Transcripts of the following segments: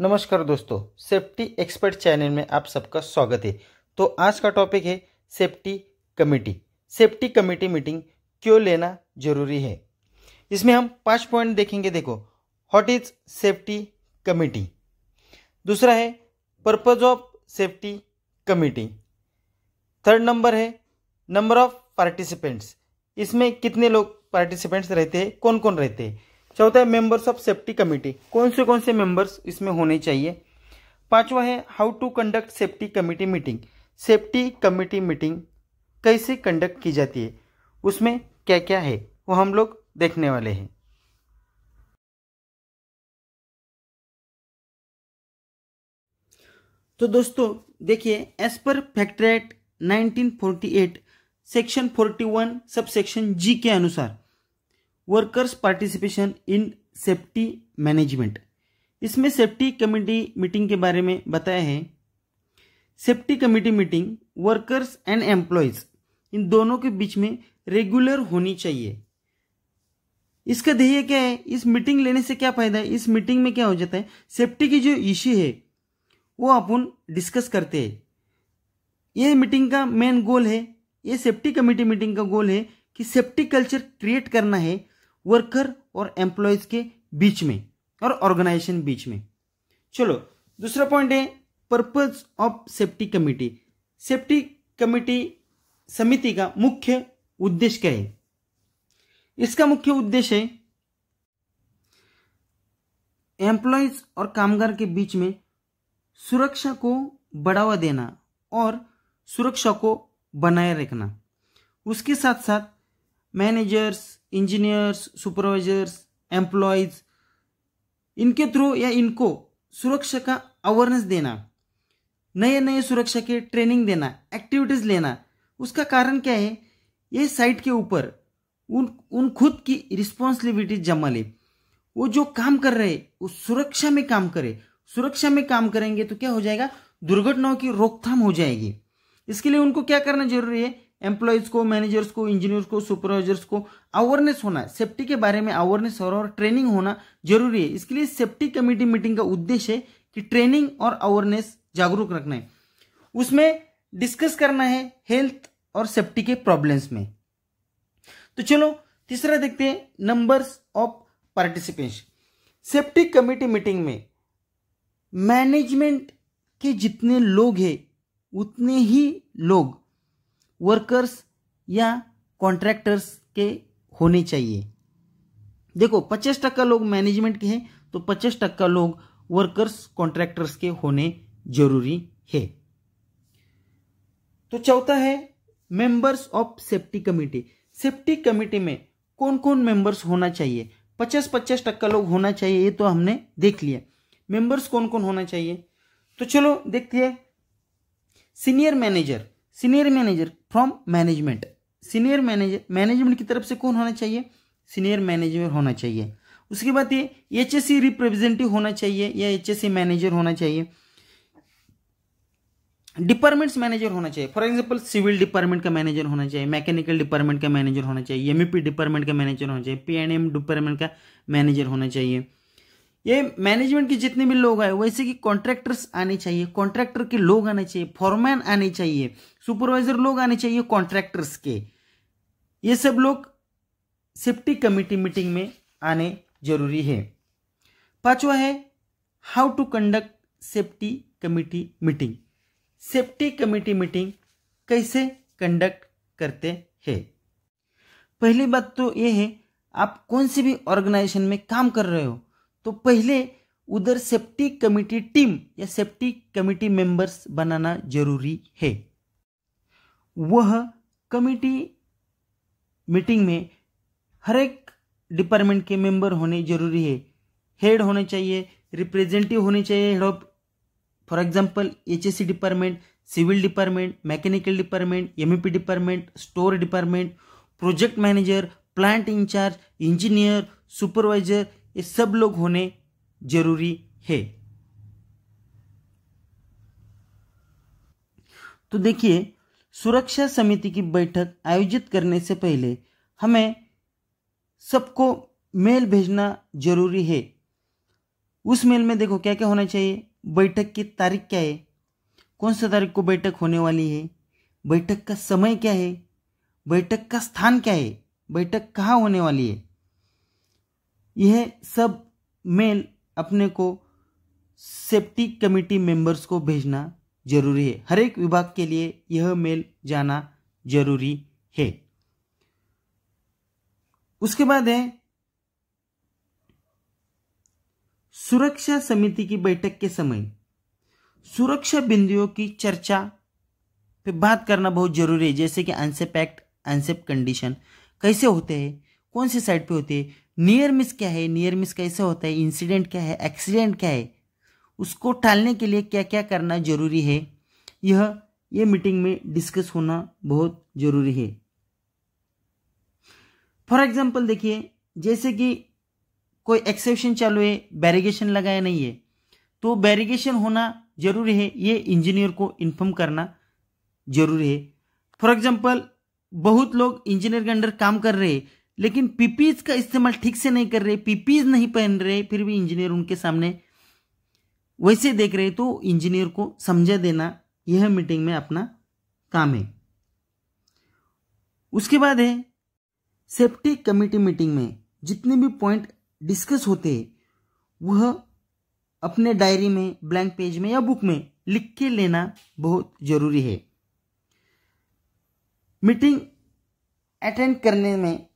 नमस्कार दोस्तों safety expert channel में आप सबका स्वागत है तो आज का टॉपिक है safety committee safety committee meeting क्यों लेना जरूरी है इसमें हम पांच पॉइंट देखेंगे देखो व्हाट इज सेफ्टी कमेटी दूसरा है purpose of safety committee third number है नंबर ऑफ पार्टिसिपेंट्स इसमें कितने लोग पार्टिसिपेंट्स रहते हैं कौन कौन रहते हैं चौथा है मेंबर्स ऑफ सेफ्टी कमेटी कौन से कौन से मेंबर्स इसमें होने चाहिए पांचवा है how to conduct safety committee meeting safety committee meeting कैसे कंडक्ट की जाती है उसमें क्या क्या है वो हम लोग देखने वाले हैं तो दोस्तों देखिए as per फैक्ट्रेट 1948 section 41 sub section G के अनुसार workers participation in safety management इसमें सेफ्टी कमेटी मीटिंग के बारे में बताया है safety committee meeting workers and employees इन दोनों के बीच में रेगुलर होनी चाहिए इसका ध्येय क्या है इस मीटिंग लेने से क्या फायदा है इस मीटिंग में क्या हो जाता है सेफ्टी की जो इश्यू है वो अपन डिस्कस करते हैं ये मीटिंग का मेन गोल है ये सेफ्टी कमेटी मीटिंग का गोल है कि सेफ्टी कल्चर क्रिएट करना है वर्कर और एम्प्लॉयज के बीच में और ऑर्गेनाइजेशन बीच में चलो दूसरा पॉइंट है purpose of safety committee safety committee समिति का मुख्य उद्देश्य क्या है इसका मुख्य उद्देश्य है एम्प्लॉयज और कामगार के बीच में सुरक्षा को बढ़ावा देना और सुरक्षा को बनाए रखना उसके साथ साथ मैनेजर्स इंजीनियर्स सुपरवाइजर्स एम्प्लॉयज इनके थ्रू या इनको सुरक्षा का अवेयरनेस देना नए नए सुरक्षा के ट्रेनिंग देना एक्टिविटीज़ लेना उसका कारण क्या है ये साइट के ऊपर उन उन खुद की रिस्पॉन्सिबिलिटी जमा ले वो जो काम कर रहे वो सुरक्षा में काम करे सुरक्षा में काम करेंगे तो क्या हो जाएगा दुर्घटनाओं की रोकथाम हो जाएगी इसके लिए उनको क्या करना जरूरी है एम्प्लॉयज़ को मैनेजर्स को इंजीनियर्स को सुपरवाइजर्स को अवेयरनेस होना सेफ्टी के बारे में अवेयरनेस और, और ट्रेनिंग होना जरूरी है इसके लिए सेफ्टी कमेटी मीटिंग का उद्देश्य है कि ट्रेनिंग और अवेयरनेस जागरूक रखना है उसमें डिस्कस करना है हेल्थ और सेफ्टी के प्रॉब्लम्स में तो चलो तीसरा देखते हैं numbers of participants safety committee meeting में मैनेजमेंट के जितने लोग हैं उतने ही लोग वर्कर्स या कॉन्ट्रैक्टर्स के होने चाहिए देखो पचास टक्का लोग मैनेजमेंट के हैं तो पचास टक्का लोग वर्कर्स कॉन्ट्रैक्टर्स के होने जरूरी है तो चौथा है members of safety committee safety committee में कौन कौन मेंबर्स होना चाहिए पचास पचास टक्का लोग होना चाहिए ये तो हमने देख लिया मेंबर्स कौन कौन होना चाहिए तो चलो देखते हैं senior manager senior manager from management senior manager management की तरफ से कौन होना चाहिए सीनियर मैनेजर होना चाहिए उसके बाद ये एच एस सी रिप्रेजेंटेटिव होना चाहिए या एच एस सी मैनेजर होना चाहिए डिपार्टमेंट्स मैनेजर होना चाहिए फॉर एग्जाम्पल सिविल डिपार्टमेंट का मैनेजर होना चाहिए मैकेनिकल डिपार्टमेंट का मैनेजर होना चाहिए एमईपी डिपार्टमेंट e का मैनेजर होना चाहिए पीएनएम डिपार्टमेंट का मैनेजर होना चाहिए ये मैनेजमेंट के जितने भी लोग हैं वैसे कि कॉन्ट्रैक्टर्स आने चाहिए कॉन्ट्रैक्टर के लोग आने चाहिए फॉरमैन आने चाहिए सुपरवाइजर लोग आने चाहिए कॉन्ट्रैक्टर्स के ये सब लोग सेफ्टी कमिटी मीटिंग में आने जरूरी है पांचवा है how to conduct safety committee meeting safety committee meeting कैसे कंडक्ट करते हैं पहली बात तो ये है आप कौन से भी ऑर्गेनाइजेशन में काम कर रहे हो तो पहले उधर सेफ्टी कमिटी टीम या सेफ्टी कमिटी मेंबर्स बनाना जरूरी है वह कमिटी मीटिंग में हर एक डिपार्टमेंट के मेंबर होने जरूरी है हेड होने चाहिए रिप्रेजेंटेटिव होने चाहिए head of for example HSC department civil department mechanical department MAP e department store department project manager plant in charge engineer supervisor ये सब लोग होने जरूरी है तो देखिए सुरक्षा समिति की बैठक आयोजित करने से पहले हमें सबको मेल भेजना जरूरी है उस मेल में देखो क्या क्या होना चाहिए बैठक की तारीख क्या है कौन सा तारीख को बैठक होने वाली है बैठक का समय क्या है बैठक का स्थान क्या है बैठक कहाँ होने वाली है यह सब मेल अपने को सेफ्टी कमेटी मेंबर्स को भेजना जरूरी है हर एक विभाग के लिए यह मेल जाना जरूरी है उसके बाद है सुरक्षा समिति की बैठक के समय सुरक्षा बिंदुओं की चर्चा पे बात करना बहुत जरूरी है जैसे कि अनसेप एक्ट अनसेप कंडीशन कैसे होते हैं कौन से साइड पे होते हैं नियर मिस क्या है नियर मिस कैसे होता है इंसिडेंट क्या है एक्सीडेंट क्या है उसको टालने के लिए क्या क्या करना जरूरी है यह ये मीटिंग में डिस्कस होना बहुत जरूरी है फॉर एग्जाम्पल देखिए जैसे कि कोई एक्सेप्शन चालू है बैरिगेशन लगाया नहीं है तो बैरिगेशन होना जरूरी है ये इंजीनियर को इन्फॉर्म करना जरूरी है फॉर एग्जाम्पल बहुत लोग इंजीनियर के अंडर काम कर रहे हैं लेकिन पीपीज का इस्तेमाल ठीक से नहीं कर रहे पीपीज नहीं पहन रहे फिर भी इंजीनियर उनके सामने वैसे देख रहे तो इंजीनियर को समझा देना यह मीटिंग में अपना काम है उसके बाद है सेफ्टी कमेटी मीटिंग में जितने भी पॉइंट डिस्कस होते वह अपने डायरी में ब्लैंक पेज में या बुक में लिख के लेना बहुत जरूरी है मीटिंग अटेंड करने में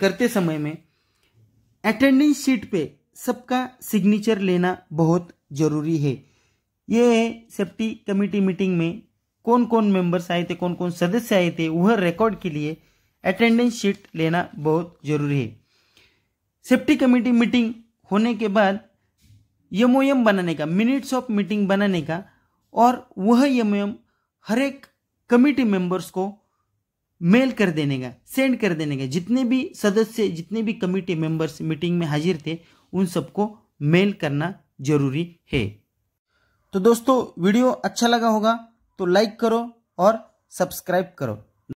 करते समय में अटेंडेंस शीट पे सबका सिग्नेचर लेना बहुत ज़रूरी है ये सेफ्टी कमिटी मीटिंग में कौन कौन मेंबर्स आए थे कौन कौन सदस्य आए थे वह रिकॉर्ड के लिए अटेंडेंस शीट लेना बहुत ज़रूरी है सेफ्टी कमेटी मीटिंग होने के बाद यमोयम बनाने का मिनट्स ऑफ मीटिंग बनाने का और वह यमोयम हर एक कमेटी मेंबर्स को मेल कर देने का सेंड कर देने का जितने भी सदस्य जितने भी कमेटी मेंबर्स मीटिंग में हाजिर थे उन सबको मेल करना जरूरी है तो दोस्तों वीडियो अच्छा लगा होगा तो लाइक करो और सब्सक्राइब करो